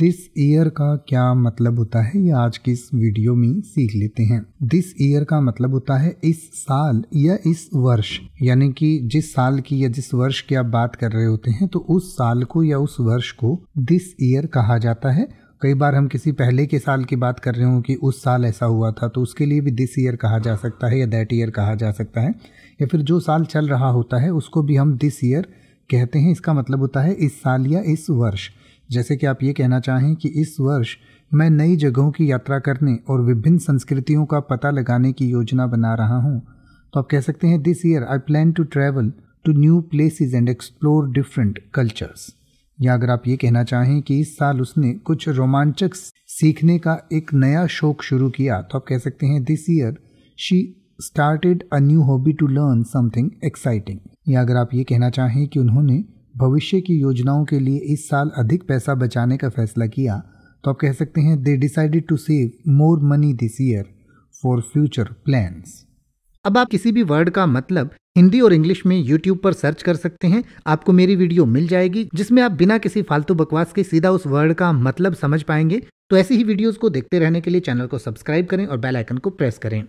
this year का क्या मतलब होता है ये आज की इस वीडियो में सीख लेते हैं दिस ईयर का मतलब होता है इस साल या इस वर्ष यानी कि जिस साल की या जिस वर्ष की आप बात कर रहे होते हैं तो उस साल को या उस वर्ष को दिस ईयर कहा जाता है कई बार हम किसी पहले के साल की बात कर रहे हों कि उस साल ऐसा हुआ था तो उसके लिए भी दिस ईयर कहा जा सकता है या दैट ईयर कहा जा सकता है या फिर जो साल चल रहा होता है उसको भी हम दिस ईयर कहते हैं इसका मतलब होता है इस साल या इस वर्ष जैसे कि आप ये कहना चाहें कि इस वर्ष मैं नई जगहों की यात्रा करने और विभिन्न संस्कृतियों का पता लगाने की योजना बना रहा हूँ तो आप कह सकते हैं this year I plan to travel to new places and explore different cultures या अगर आप ये कहना चाहें कि इस साल उसने कुछ रोमांचक सीखने का एक नया शौक शुरू किया तो आप कह सकते हैं this year she started a new hobby to learn something exciting या अगर आप ये कहना चाहें कि उन्होंने भविष्य की योजनाओं के लिए इस साल अधिक पैसा बचाने का फैसला किया तो आप कह सकते हैं they decided to save more money this year for future plan अब आप किसी भी वर्ड का मतलब हिंदी और इंग्लिश में यूट्यूब पर सर्च कर सकते हैं आपको मेरी वीडियो मिल जाएगी जिसमें आप बिना किसी फालतू बकवास के सीधा उस वर्ड का मतलब समझ पाएंगे तो ऐसी ही वीडियोस को देखते रहने के लिए चैनल को सब्सक्राइब करें और बेल आइकन को प्रेस करें